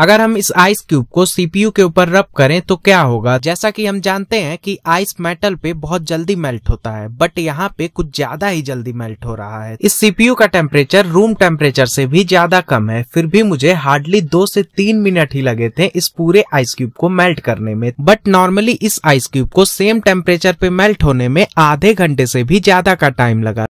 अगर हम इस आइस क्यूब को सीपीयू के ऊपर रब करें तो क्या होगा जैसा कि हम जानते हैं कि आइस मेटल पे बहुत जल्दी मेल्ट होता है बट यहाँ पे कुछ ज्यादा ही जल्दी मेल्ट हो रहा है इस सीपीयू का टेम्परेचर रूम टेम्परेचर से भी ज्यादा कम है फिर भी मुझे हार्डली दो से तीन मिनट ही लगे थे इस पूरे आइस क्यूब को मेल्ट करने में बट नॉर्मली इस आइस क्यूब को सेम टेम्परेचर पे मेल्ट होने में आधे घंटे से भी ज्यादा का टाइम लगा